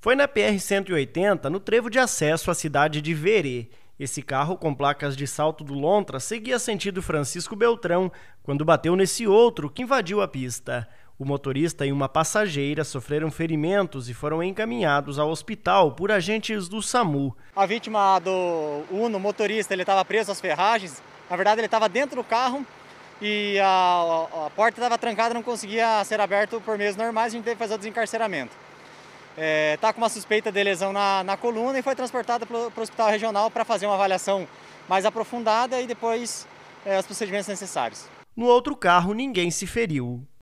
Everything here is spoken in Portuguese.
Foi na PR-180, no trevo de acesso à cidade de Verê. Esse carro com placas de salto do Lontra seguia sentido Francisco Beltrão quando bateu nesse outro que invadiu a pista. O motorista e uma passageira sofreram ferimentos e foram encaminhados ao hospital por agentes do SAMU. A vítima do Uno, motorista, ele estava preso às ferragens. Na verdade, ele estava dentro do carro e a, a, a porta estava trancada, não conseguia ser aberta por meios normais. A gente teve que fazer o desencarceramento está é, com uma suspeita de lesão na, na coluna e foi transportado para o hospital regional para fazer uma avaliação mais aprofundada e depois é, os procedimentos necessários. No outro carro, ninguém se feriu.